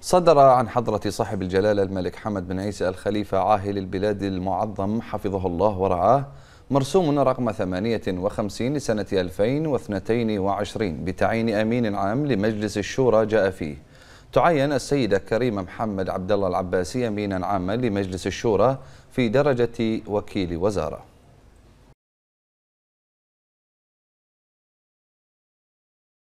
صدر عن حضرة صاحب الجلالة الملك حمد بن عيسى الخليفة عاهل البلاد المعظم حفظه الله ورعاه مرسوم رقم 58 لسنة 2022 بتعيين أمين عام لمجلس الشورى جاء فيه تعين السيدة كريمة محمد عبد الله العباسي أمينا عاما لمجلس الشورى في درجة وكيل وزارة